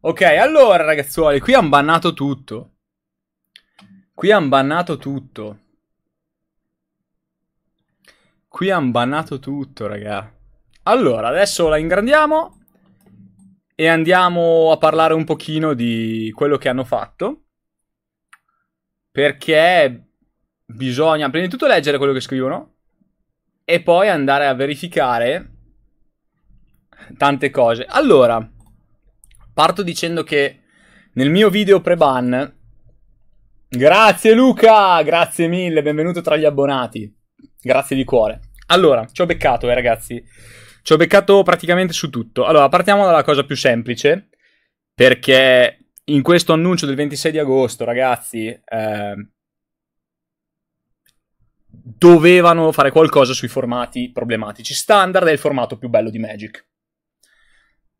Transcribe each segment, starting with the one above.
Ok, allora ragazzuoli, qui hanno bannato tutto. Qui hanno bannato tutto. Qui hanno bannato tutto, raga. Allora, adesso la ingrandiamo e andiamo a parlare un pochino di quello che hanno fatto. Perché bisogna prima di tutto leggere quello che scrivono e poi andare a verificare tante cose. Allora, Parto dicendo che nel mio video pre-ban... Grazie Luca, grazie mille, benvenuto tra gli abbonati. Grazie di cuore. Allora, ci ho beccato, eh ragazzi. Ci ho beccato praticamente su tutto. Allora, partiamo dalla cosa più semplice, perché in questo annuncio del 26 di agosto, ragazzi, eh, dovevano fare qualcosa sui formati problematici. Standard è il formato più bello di Magic.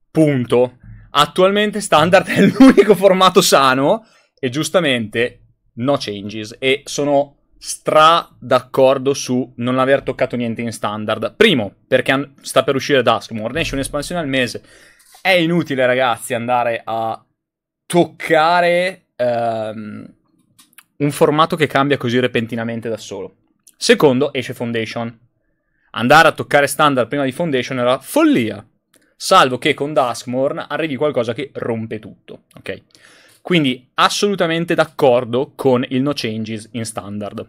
Punto attualmente standard è l'unico formato sano e giustamente no changes e sono stra d'accordo su non aver toccato niente in standard. Primo, perché sta per uscire Duskmore, esce un'espansione al mese. È inutile ragazzi andare a toccare ehm, un formato che cambia così repentinamente da solo. Secondo, esce Foundation. Andare a toccare standard prima di Foundation era follia salvo che con Duskmorn arrivi qualcosa che rompe tutto, ok? Quindi assolutamente d'accordo con il no changes in standard.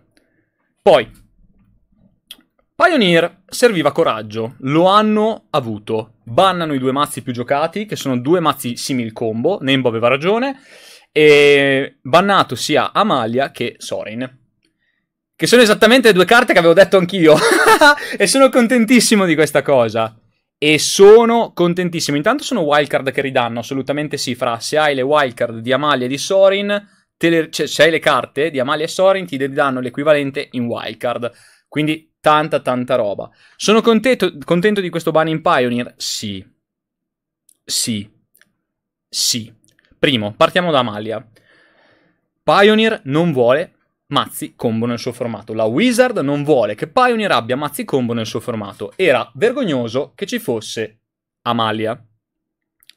Poi, Pioneer serviva coraggio, lo hanno avuto. Bannano i due mazzi più giocati, che sono due mazzi simil combo, Nembo aveva ragione, e bannato sia Amalia che Sorin. Che sono esattamente le due carte che avevo detto anch'io. e sono contentissimo di questa cosa. E sono contentissimo. Intanto sono wildcard che ridanno, assolutamente sì. Fra se hai le wildcard di Amalia e di Sorin, le, cioè, se hai le carte di Amalia e Sorin, ti danno l'equivalente in wildcard. Quindi tanta, tanta roba. Sono contento, contento di questo ban in Pioneer? Sì. Sì. Sì. Primo, partiamo da Amalia. Pioneer non vuole mazzi combo nel suo formato. La Wizard non vuole che Pioneer abbia mazzi combo nel suo formato. Era vergognoso che ci fosse Amalia.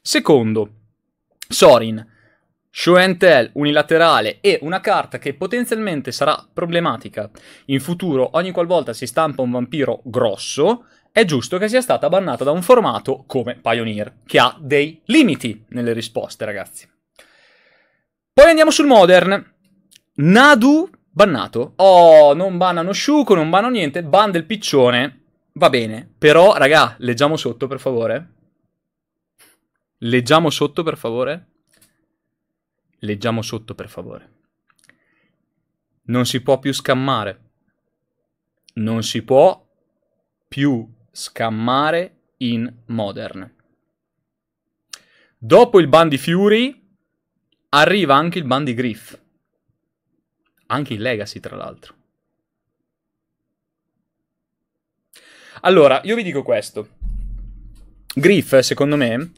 Secondo, Sorin, show and tell unilaterale e una carta che potenzialmente sarà problematica in futuro ogni qualvolta si stampa un vampiro grosso, è giusto che sia stata bannata da un formato come Pioneer, che ha dei limiti nelle risposte, ragazzi. Poi andiamo sul Modern. Nadu Bannato? Oh, non bannano Shuko, non bannano niente, ban del piccione. Va bene, però, raga, leggiamo sotto, per favore. Leggiamo sotto, per favore. Leggiamo sotto, per favore. Non si può più scammare. Non si può più scammare in Modern. Dopo il ban di Fury, arriva anche il ban di Griff. Anche in Legacy, tra l'altro. Allora, io vi dico questo. Griff, secondo me,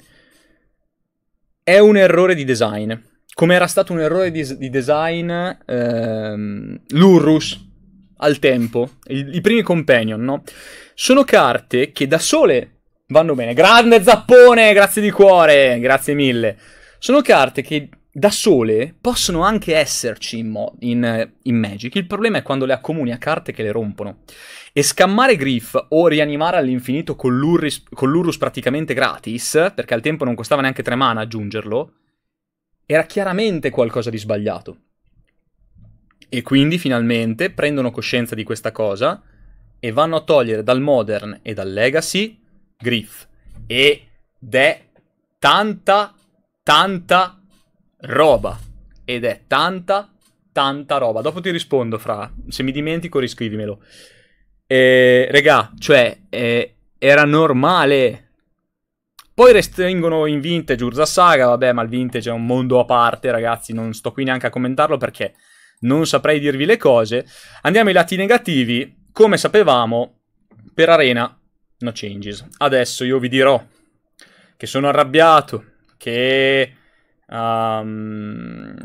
è un errore di design. Come era stato un errore di, di design ehm, l'Urrus al tempo, i, i primi companion, no? Sono carte che da sole vanno bene. Grande zappone, grazie di cuore, grazie mille. Sono carte che da sole possono anche esserci in, mo- in, in, Magic, il problema è quando le accomuni a carte che le rompono. E scammare Griff o rianimare all'infinito con l'Urus, con l'Urus praticamente gratis, perché al tempo non costava neanche tre mana aggiungerlo, era chiaramente qualcosa di sbagliato. E quindi finalmente prendono coscienza di questa cosa e vanno a togliere dal Modern e dal Legacy Griff. Ed è tanta, tanta roba. Ed è tanta, tanta roba. Dopo ti rispondo, Fra. Se mi dimentico, riscrivimelo. Eh, regà, cioè, eh, era normale. Poi restringono in vintage Urza Saga, vabbè, ma il vintage è un mondo a parte, ragazzi, non sto qui neanche a commentarlo perché non saprei dirvi le cose. Andiamo ai lati negativi, come sapevamo, per Arena no changes. Adesso io vi dirò che sono arrabbiato, che Um,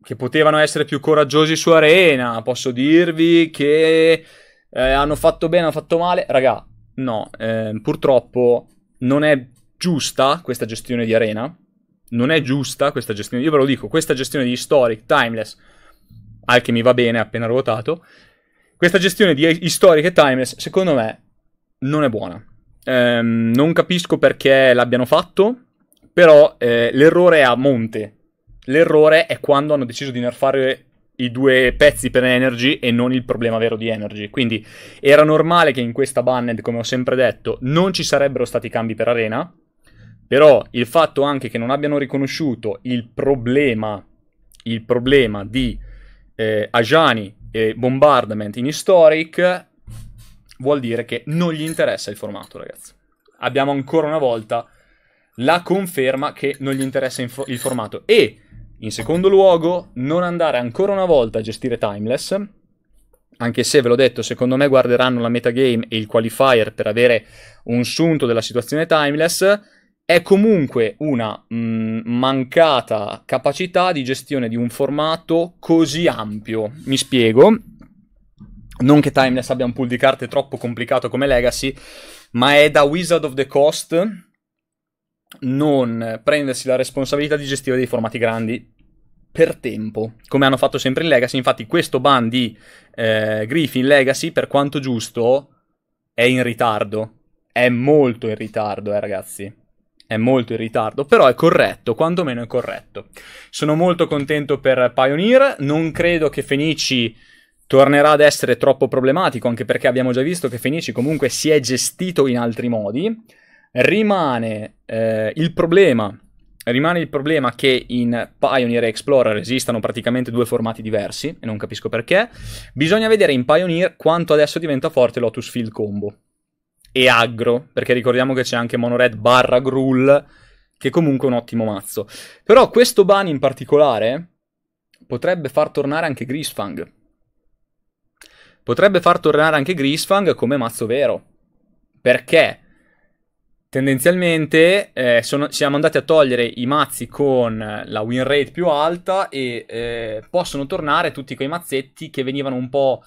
che potevano essere più coraggiosi su arena. Posso dirvi che eh, hanno fatto bene, hanno fatto male. Raga, no, eh, purtroppo non è giusta questa gestione di arena. Non è giusta questa gestione. Io ve lo dico, questa gestione di Historic, Timeless, al che mi va bene appena ruotato. Questa gestione di Historic e Timeless, secondo me, non è buona. Eh, non capisco perché l'abbiano fatto però eh, l'errore è a monte. L'errore è quando hanno deciso di nerfare i due pezzi per Energy e non il problema vero di Energy. Quindi era normale che in questa banned, come ho sempre detto, non ci sarebbero stati cambi per Arena. Però il fatto anche che non abbiano riconosciuto il problema, il problema di eh, Ajani e Bombardment in Historic vuol dire che non gli interessa il formato, ragazzi. Abbiamo ancora una volta la conferma che non gli interessa info- il formato. E, in secondo luogo, non andare ancora una volta a gestire Timeless, anche se ve l'ho detto, secondo me guarderanno la metagame e il qualifier per avere un sunto della situazione Timeless, è comunque una mh, mm, mancata capacità di gestione di un formato così ampio. Mi spiego. Non che Timeless abbia un pool di carte troppo complicato come Legacy, ma è da Wizard of the Coast non prendersi la responsabilità di gestire dei formati grandi per tempo, come hanno fatto sempre in Legacy. Infatti, questo ban di eh, Griffin Legacy, per quanto giusto, è in ritardo. È molto in ritardo, eh, ragazzi. È molto in ritardo, però è corretto, quantomeno è corretto. Sono molto contento per Pioneer. Non credo che Fenici tornerà ad essere troppo problematico, anche perché abbiamo già visto che Fenici comunque si è gestito in altri modi Rimane eh, il problema rimane il problema che in Pioneer e Explorer esistano praticamente due formati diversi e non capisco perché. Bisogna vedere in Pioneer quanto adesso diventa forte Lotus Field Combo e Aggro, perché ricordiamo che c'è anche Monored barra Gruul, che comunque è un ottimo mazzo. Però questo ban in particolare potrebbe far tornare anche Grisfang. Potrebbe far tornare anche Grisfang come mazzo vero. Perché? Tendenzialmente eh, sono, siamo andati a togliere i mazzi con la win rate più alta e eh, possono tornare tutti quei mazzetti che venivano un po',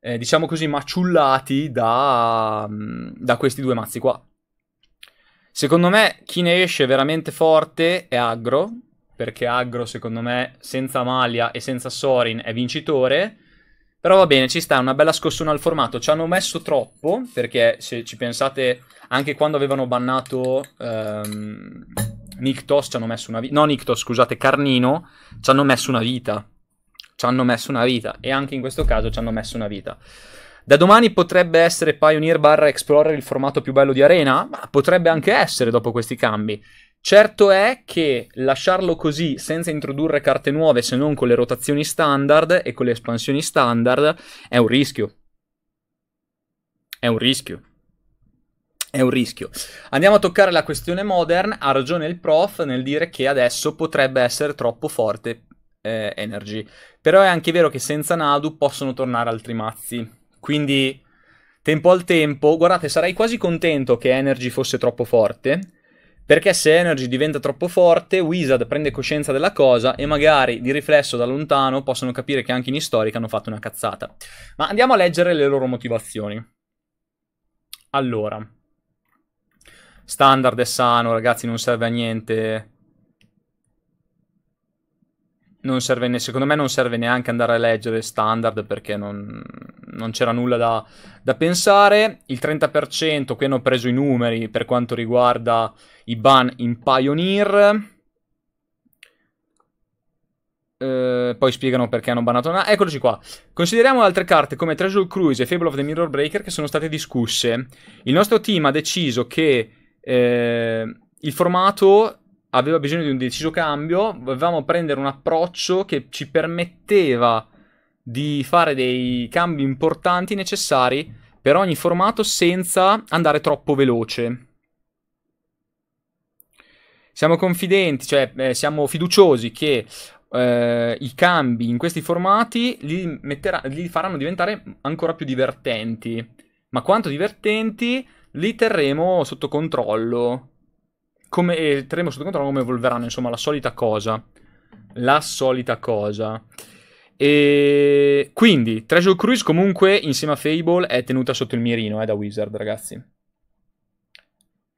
eh, diciamo così, maciullati da, mm, da, questi due mazzi qua. Secondo me chi ne esce veramente forte è Agro, perché Agro secondo me senza Malia e senza Sorin è vincitore però va bene, ci sta una bella scossona al formato. Ci hanno messo troppo, perché se ci pensate, anche quando avevano bannato ehm, Nictos, ci hanno messo una vita. No, Nictos, scusate, Carnino, ci hanno messo una vita. Ci hanno messo una vita. E anche in questo caso ci hanno messo una vita. Da domani potrebbe essere Pioneer barra Explorer il formato più bello di Arena? Ma potrebbe anche essere dopo questi cambi. Certo è che lasciarlo così senza introdurre carte nuove se non con le rotazioni standard e con le espansioni standard è un rischio. È un rischio. È un rischio. Andiamo a toccare la questione modern. Ha ragione il prof nel dire che adesso potrebbe essere troppo forte eh, Energy. Però è anche vero che senza Nadu possono tornare altri mazzi. Quindi, tempo al tempo, guardate, sarei quasi contento che Energy fosse troppo forte perché se Energy diventa troppo forte, Wizard prende coscienza della cosa e magari di riflesso da lontano possono capire che anche in Historic hanno fatto una cazzata. Ma andiamo a leggere le loro motivazioni. Allora, standard è sano, ragazzi, non serve a niente non serve, secondo me non serve neanche andare a leggere standard perché non, non c'era nulla da, da, pensare. Il 30% qui hanno preso i numeri per quanto riguarda i ban in Pioneer. Eh, poi spiegano perché hanno banato una. Eccoci qua. Consideriamo altre carte come Treasure Cruise e Fable of the Mirror Breaker che sono state discusse. Il nostro team ha deciso che eh, il formato aveva bisogno di un deciso cambio, volevamo prendere un approccio che ci permetteva di fare dei cambi importanti necessari per ogni formato senza andare troppo veloce. Siamo confidenti, cioè eh, siamo fiduciosi che eh, i cambi in questi formati li, metterà, li faranno diventare ancora più divertenti. Ma quanto divertenti li terremo sotto controllo come, terremo sotto controllo come evolveranno, insomma, la solita cosa. La solita cosa. E quindi Treasure Cruise comunque insieme a Fable è tenuta sotto il mirino eh, da Wizard, ragazzi.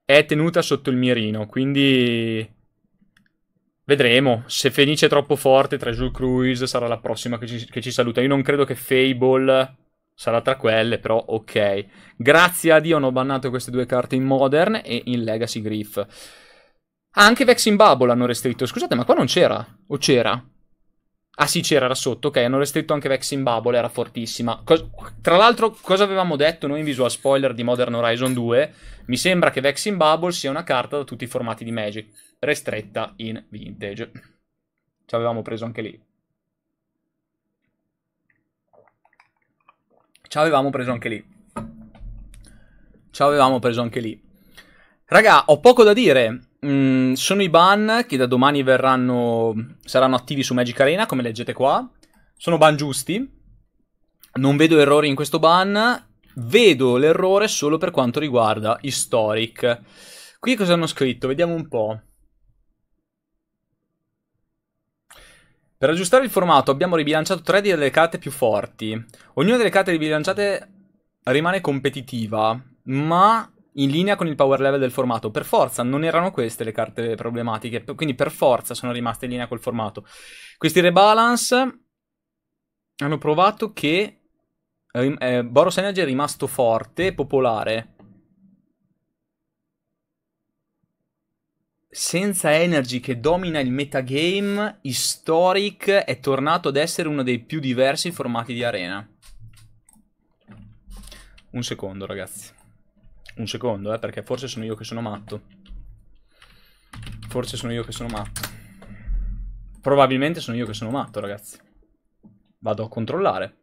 È tenuta sotto il mirino, quindi vedremo. Se Fenice è troppo forte, Treasure Cruise sarà la prossima che ci, che ci saluta. Io non credo che Fable sarà tra quelle, però ok. Grazie a Dio hanno bannato queste due carte in Modern e in Legacy Griff. Anche Vex in Bubble hanno restritto. Scusate, ma qua non c'era? O c'era? Ah sì, c'era, era sotto, ok, hanno restritto anche Vex in Bubble, era fortissima. Co- tra l'altro, cosa avevamo detto noi in visual spoiler di Modern Horizon 2? Mi sembra che Vex in Bubble sia una carta da tutti i formati di Magic, restretta in Vintage. Ci avevamo preso anche lì. ci avevamo preso anche lì. Ci avevamo preso anche lì. Raga, ho poco da dire. Mm, sono i ban che da domani verranno, saranno attivi su Magic Arena, come leggete qua. Sono ban giusti. Non vedo errori in questo ban. Vedo l'errore solo per quanto riguarda Historic. Qui cosa hanno scritto? Vediamo un po'. Per aggiustare il formato abbiamo ribilanciato tre delle carte più forti. Ognuna delle carte ribilanciate rimane competitiva, ma in linea con il power level del formato. Per forza, non erano queste le carte problematiche, quindi per forza sono rimaste in linea col formato. Questi rebalance hanno provato che eh, Boros Energy è rimasto forte e popolare, senza Energy che domina il metagame, Historic è tornato ad essere uno dei più diversi formati di arena. Un secondo, ragazzi. Un secondo, eh, perché forse sono io che sono matto. Forse sono io che sono matto. Probabilmente sono io che sono matto, ragazzi. Vado a controllare.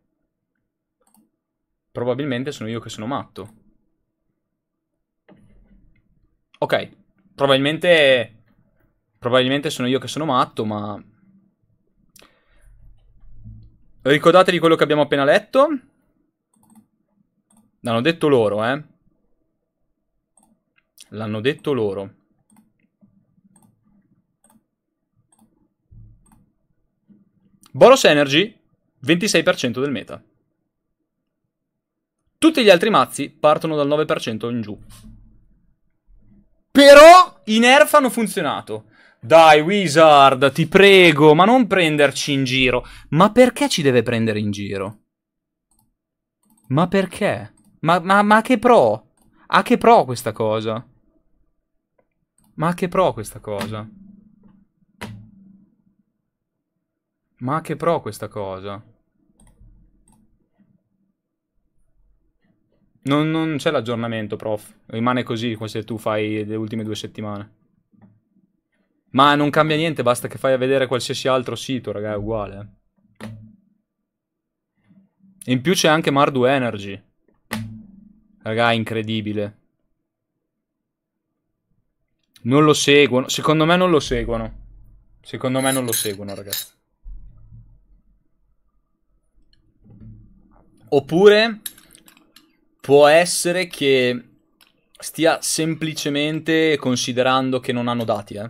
Probabilmente sono io che sono matto. Ok, probabilmente probabilmente sono io che sono matto, ma ricordatevi quello che abbiamo appena letto. L'hanno detto loro, eh. L'hanno detto loro. Boros Energy, 26% del meta. Tutti gli altri mazzi partono dal 9% in giù. Però i nerf hanno funzionato. Dai, Wizard, ti prego, ma non prenderci in giro. Ma perché ci deve prendere in giro? Ma perché? Ma, ma, ma che pro? A che pro questa cosa? Ma a che pro questa cosa? Ma a che pro questa cosa? Non, non c'è l'aggiornamento, prof. Rimane così se tu fai le ultime due settimane. Ma non cambia niente, basta che fai a vedere qualsiasi altro sito, raga, è uguale. Eh. In più c'è anche Mardu Energy. Raga, incredibile. Non lo seguono. Secondo me non lo seguono. Secondo me non lo seguono, ragazzi. Oppure può essere che stia semplicemente considerando che non hanno dati, eh.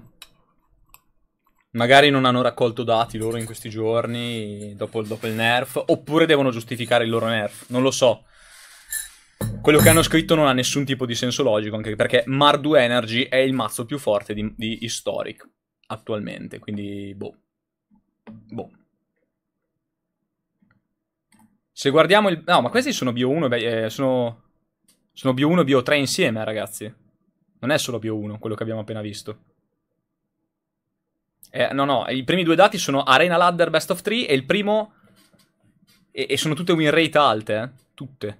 Magari non hanno raccolto dati loro in questi giorni, dopo, dopo il nerf, oppure devono giustificare il loro nerf, non lo so. Quello che hanno scritto non ha nessun tipo di senso logico, anche perché Mardu Energy è il mazzo più forte di, di Historic attualmente, quindi boh. Boh. Se guardiamo il... No, ma questi sono bio 1, eh, sono... Sono bio 1 e bio 3 insieme, ragazzi. Non è solo bio 1, quello che abbiamo appena visto. Eh, no, no, i primi due dati sono Arena Ladder Best of 3 e il primo... E, e sono tutte win rate alte, eh. Tutte.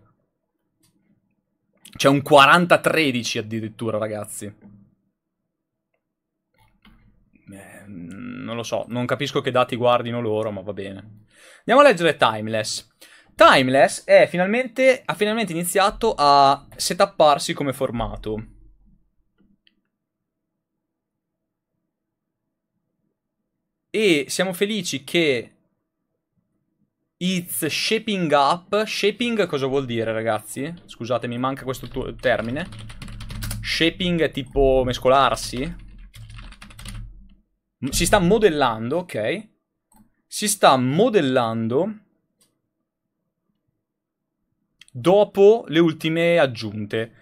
C'è un 40-13 addirittura, ragazzi. Eh, non lo so, non capisco che dati guardino loro, ma va bene. Andiamo a leggere Timeless. Timeless finalmente, ha finalmente iniziato a setapparsi come formato. E siamo felici che It's shaping up. Shaping cosa vuol dire, ragazzi? Scusate, mi manca questo termine. Shaping è tipo mescolarsi. Si sta modellando, ok? Si sta modellando dopo le ultime aggiunte.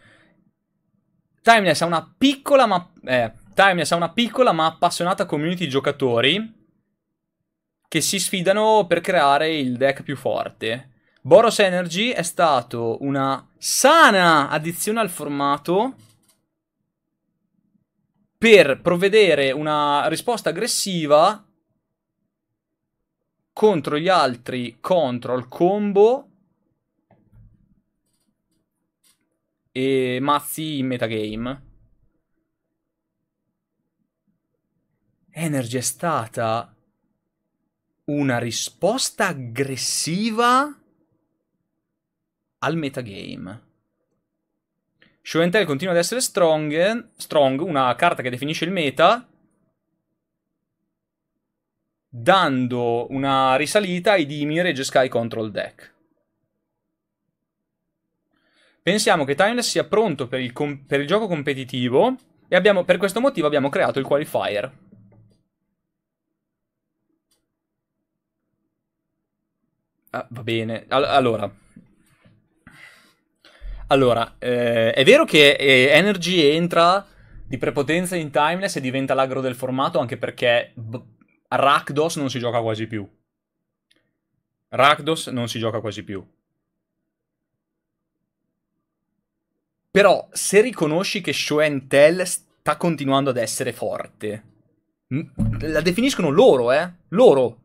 Timeless ha una piccola ma, eh, Timeless ha una piccola ma appassionata community di giocatori che si sfidano per creare il deck più forte. Boros Energy è stato una sana addizione al formato per provvedere una risposta aggressiva contro gli altri control combo e mazzi in metagame. Energy è stata una risposta aggressiva al metagame. Shoentel continua ad essere strong, strong, una carta che definisce il meta, dando una risalita ai Dimir e Jeskai Control Deck. Pensiamo che Timeless sia pronto per il, com- per il gioco competitivo e abbiamo, per questo motivo abbiamo creato il qualifier. Ah, va bene, All- allora. Allora, eh, è vero che eh, Energy entra di prepotenza in Timeless e diventa l'agro del formato anche perché b- Rakdos non si gioca quasi più. Rakdos non si gioca quasi più. Però se riconosci che Show and Tell sta continuando ad essere forte, la definiscono loro, eh? Loro.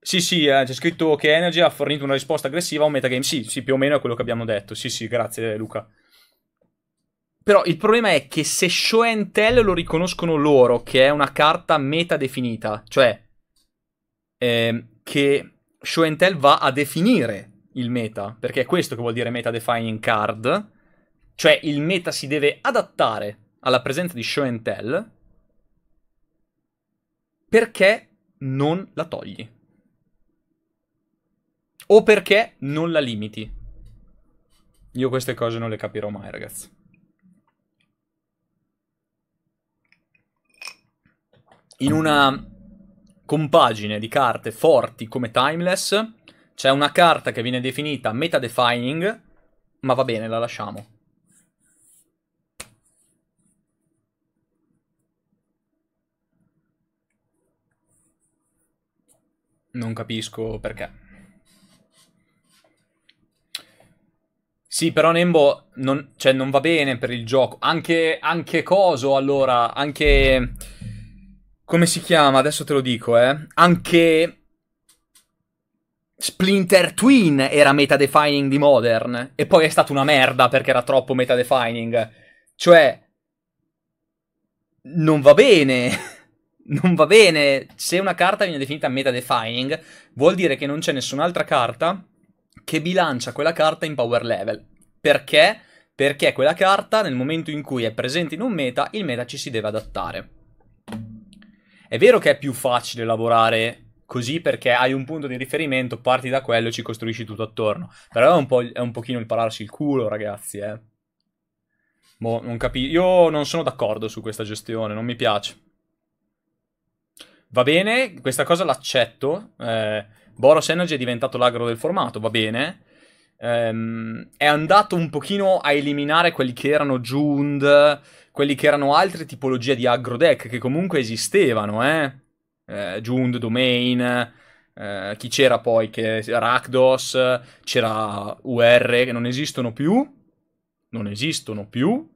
Sì, sì, eh, c'è scritto che Energy ha fornito una risposta aggressiva a un metagame. Sì, sì, più o meno è quello che abbiamo detto. Sì, sì, grazie Luca. Però il problema è che se Show and Tell lo riconoscono loro, che è una carta meta definita, cioè eh, che Show and Tell va a definire il meta, perché è questo che vuol dire meta defining card, cioè il meta si deve adattare alla presenza di show and tell, perché non la togli? O perché non la limiti? Io queste cose non le capirò mai, ragazzi. In una compagine di carte forti come Timeless, c'è una carta che viene definita meta-defining, ma va bene, la lasciamo. Non capisco perché. Sì, però Nembo non, cioè, non, va bene per il gioco. Anche, anche Coso, allora, anche... Come si chiama? Adesso te lo dico, eh. Anche Splinter Twin era meta-defining di Modern e poi è stata una merda perché era troppo meta-defining. Cioè, non va bene. non va bene. Se una carta viene definita meta-defining, vuol dire che non c'è nessun'altra carta che bilancia quella carta in power level. Perché? Perché quella carta, nel momento in cui è presente in un meta, il meta ci si deve adattare. È vero che è più facile lavorare così perché hai un punto di riferimento, parti da quello e ci costruisci tutto attorno. Però è un, po', è un pochino il pararsi il culo, ragazzi, eh. Boh, non capisco. Io non sono d'accordo su questa gestione, non mi piace. Va bene, questa cosa l'accetto. Eh, Boros Energy è diventato l'agro del formato, va bene. Ehm, è andato un pochino a eliminare quelli che erano Jund, quelli che erano altre tipologie di agro deck che comunque esistevano, eh eh, Jund, Domain, eh, chi c'era poi? Che, Rakdos, c'era UR che non esistono più. Non esistono più.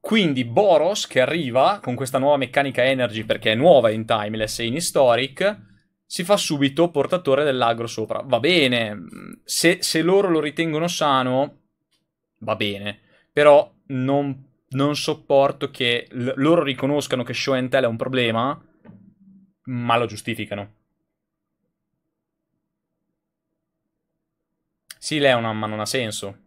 Quindi Boros che arriva con questa nuova meccanica Energy perché è nuova in Timeless e in Historic si fa subito portatore dell'agro sopra. Va bene, se, se loro lo ritengono sano, va bene, però non non sopporto che l- loro riconoscano che show and tell è un problema, ma lo giustificano. Sì, Leonan, ma non ha senso.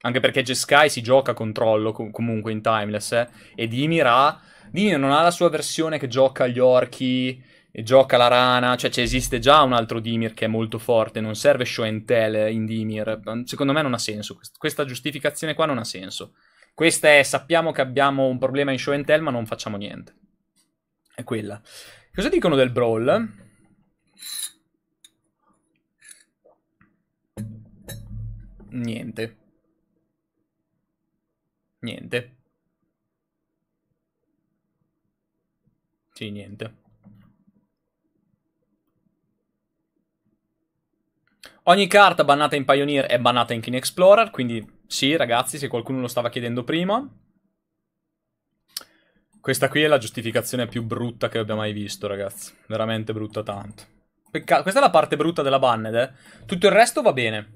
Anche perché Jeskai si gioca a controllo com- comunque in Timeless. Eh? E Dimir ha. Dimir non ha la sua versione che gioca agli orchi e gioca la rana. Cioè, esiste già un altro Dimir che è molto forte. Non serve show and tell in Dimir. Secondo me non ha senso. Questa giustificazione qua non ha senso. Questa è sappiamo che abbiamo un problema in show and tell, ma non facciamo niente. È quella. Cosa dicono del brawl? Niente. Niente. Sì, niente. Ogni carta bannata in Pioneer è bannata in in Explorer, quindi sì, ragazzi, se qualcuno lo stava chiedendo prima. Questa qui è la giustificazione più brutta che abbia mai visto, ragazzi. Veramente brutta tanto. Peccato. Questa è la parte brutta della banned, eh. Tutto il resto va bene.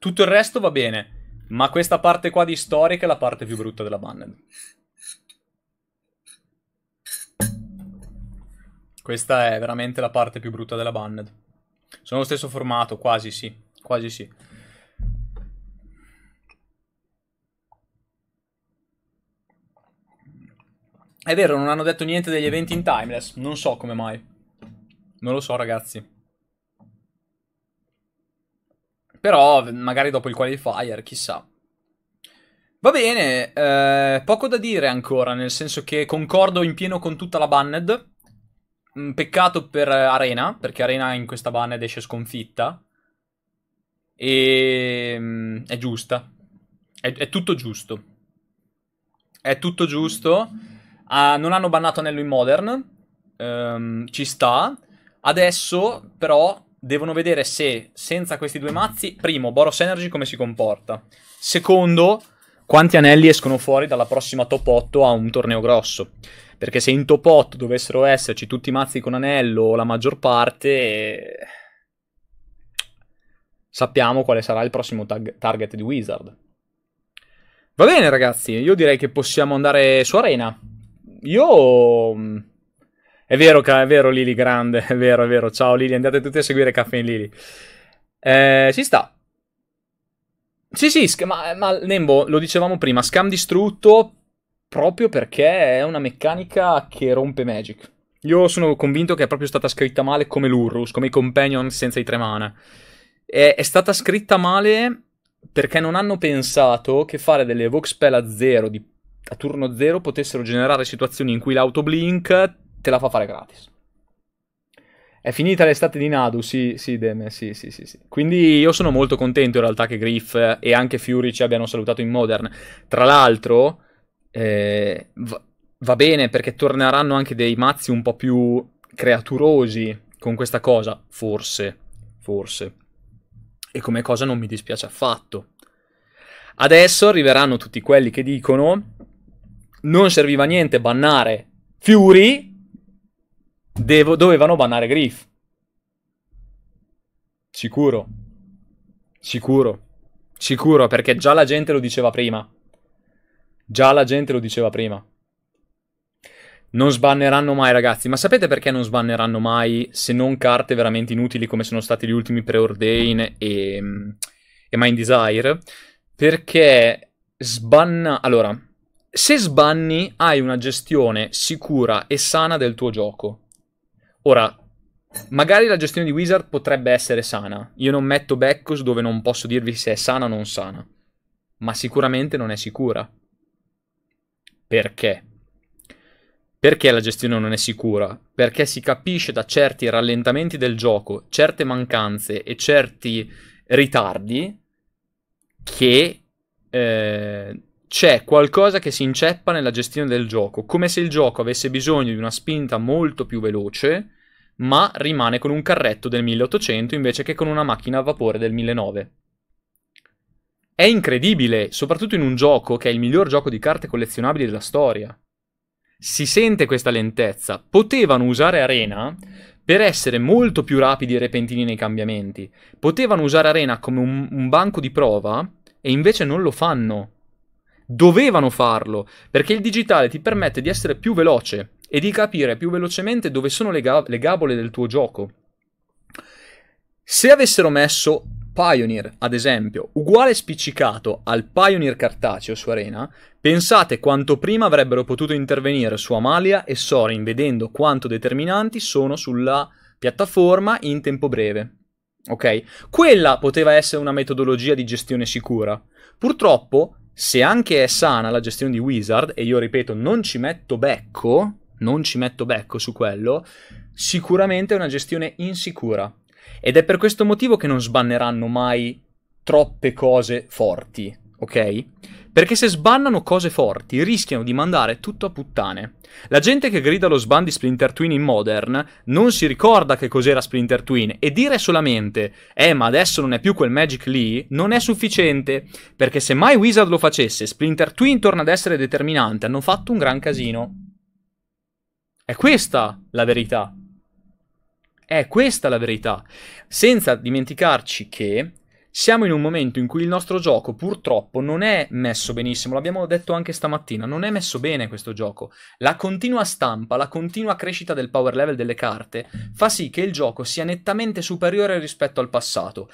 Tutto il resto va bene. Ma questa parte qua di storica è la parte più brutta della banned. Questa è veramente la parte più brutta della banned. Sono lo stesso formato, quasi sì. Quasi sì. È vero, non hanno detto niente degli eventi in Timeless. Non so come mai. Non lo so, ragazzi. Però, magari dopo il qualifier, chissà. Va bene, eh, poco da dire ancora, nel senso che concordo in pieno con tutta la banned. Mm, peccato per eh, Arena, perché Arena in questa banned esce sconfitta. E... Mm, è giusta. È, è tutto giusto. È tutto giusto. Ah, non hanno bannato Anello in Modern. Um, ci sta. Adesso, però, devono vedere se senza questi due mazzi, primo, Boros Energy come si comporta. Secondo, quanti anelli escono fuori dalla prossima top 8 a un torneo grosso. Perché se in top 8 dovessero esserci tutti i mazzi con anello o la maggior parte, sappiamo quale sarà il prossimo tag- target di Wizard. Va bene ragazzi, io direi che possiamo andare su Arena io... Mm, è vero, è vero Lili, grande, è vero, è vero. Ciao Lili, andate tutti a seguire Caffè in Lili. Eh, ci sta. Sì, sì, ma, ma Nembo, lo dicevamo prima, scam distrutto proprio perché è una meccanica che rompe Magic. Io sono convinto che è proprio stata scritta male come l'Urrus, come i Companion senza i tre mana. È, è, stata scritta male perché non hanno pensato che fare delle Vox Spell a zero di a turno zero potessero generare situazioni in cui l'autoblink te la fa fare gratis. È finita l'estate di Nadu, sì, sì, Deme, sì, sì, sì, sì. Quindi io sono molto contento in realtà che Griff e anche Fury ci abbiano salutato in Modern. Tra l'altro, eh, va, va bene perché torneranno anche dei mazzi un po' più creaturosi con questa cosa, forse, forse. E come cosa non mi dispiace affatto. Adesso arriveranno tutti quelli che dicono non serviva a niente bannare Fury, devo, dovevano bannare Griff. Sicuro. Sicuro. Sicuro, perché già la gente lo diceva prima. Già la gente lo diceva prima. Non sbanneranno mai, ragazzi. Ma sapete perché non sbanneranno mai se non carte veramente inutili come sono stati gli ultimi Preordain e, e Mind Desire? Perché sbanna... Allora, se sbanni hai una gestione sicura e sana del tuo gioco. Ora, magari la gestione di Wizard potrebbe essere sana. Io non metto backos dove non posso dirvi se è sana o non sana. Ma sicuramente non è sicura. Perché? Perché la gestione non è sicura? Perché si capisce da certi rallentamenti del gioco, certe mancanze e certi ritardi che... Eh, c'è qualcosa che si inceppa nella gestione del gioco, come se il gioco avesse bisogno di una spinta molto più veloce, ma rimane con un carretto del 1800 invece che con una macchina a vapore del 1900. È incredibile, soprattutto in un gioco che è il miglior gioco di carte collezionabili della storia. Si sente questa lentezza. Potevano usare Arena per essere molto più rapidi e repentini nei cambiamenti. Potevano usare Arena come un, un banco di prova e invece non lo fanno dovevano farlo, perché il digitale ti permette di essere più veloce e di capire più velocemente dove sono le, ga- le gabole del tuo gioco. Se avessero messo Pioneer, ad esempio, uguale spiccicato al Pioneer cartaceo su Arena, pensate quanto prima avrebbero potuto intervenire su Amalia e Sorin, vedendo quanto determinanti sono sulla piattaforma in tempo breve. Ok? Quella poteva essere una metodologia di gestione sicura. Purtroppo se anche è sana la gestione di Wizard, e io ripeto, non ci metto becco, non ci metto becco su quello, sicuramente è una gestione insicura. Ed è per questo motivo che non sbanneranno mai troppe cose forti ok? Perché se sbannano cose forti rischiano di mandare tutto a puttane. La gente che grida lo sban di Splinter Twin in Modern non si ricorda che cos'era Splinter Twin e dire solamente "Eh, ma adesso non è più quel Magic lì" non è sufficiente, perché se mai Wizard lo facesse, Splinter Twin torna ad essere determinante, hanno fatto un gran casino. È questa la verità. È questa la verità. Senza dimenticarci che siamo in un momento in cui il nostro gioco purtroppo non è messo benissimo, l'abbiamo detto anche stamattina, non è messo bene questo gioco. La continua stampa, la continua crescita del power level delle carte fa sì che il gioco sia nettamente superiore rispetto al passato.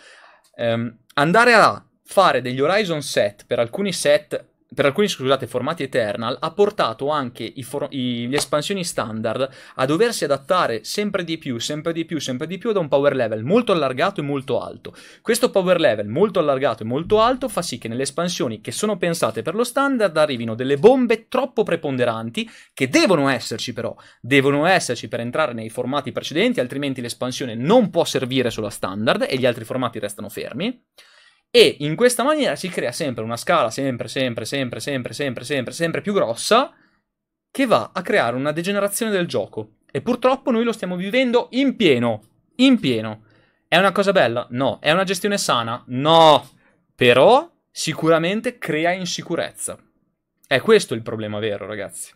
Um, andare a fare degli Horizon set per alcuni set per alcuni scusate, formati Eternal, ha portato anche i for- i, le espansioni standard a doversi adattare sempre di più, sempre di più, sempre di più ad un power level molto allargato e molto alto. Questo power level molto allargato e molto alto fa sì che nelle espansioni che sono pensate per lo standard arrivino delle bombe troppo preponderanti, che devono esserci però, devono esserci per entrare nei formati precedenti, altrimenti l'espansione non può servire sulla standard e gli altri formati restano fermi. E in questa maniera si crea sempre una scala sempre, sempre, sempre, sempre, sempre, sempre, sempre più grossa che va a creare una degenerazione del gioco. E purtroppo noi lo stiamo vivendo in pieno. In pieno. È una cosa bella? No. È una gestione sana? No. Però sicuramente crea insicurezza. È questo il problema vero, ragazzi.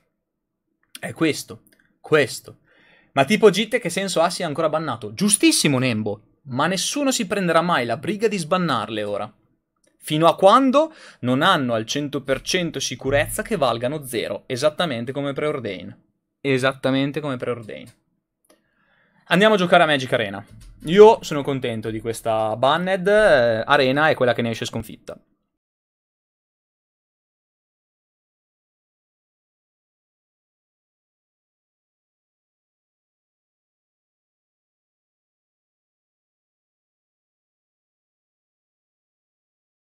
È questo. Questo. Ma tipo GIT che senso ha sia ancora bannato? Giustissimo Nembo ma nessuno si prenderà mai la briga di sbannarle ora. Fino a quando non hanno al 100% sicurezza che valgano zero, esattamente come preordain. Esattamente come preordain. Andiamo a giocare a Magic Arena. Io sono contento di questa banned. Eh, Arena è quella che ne esce sconfitta.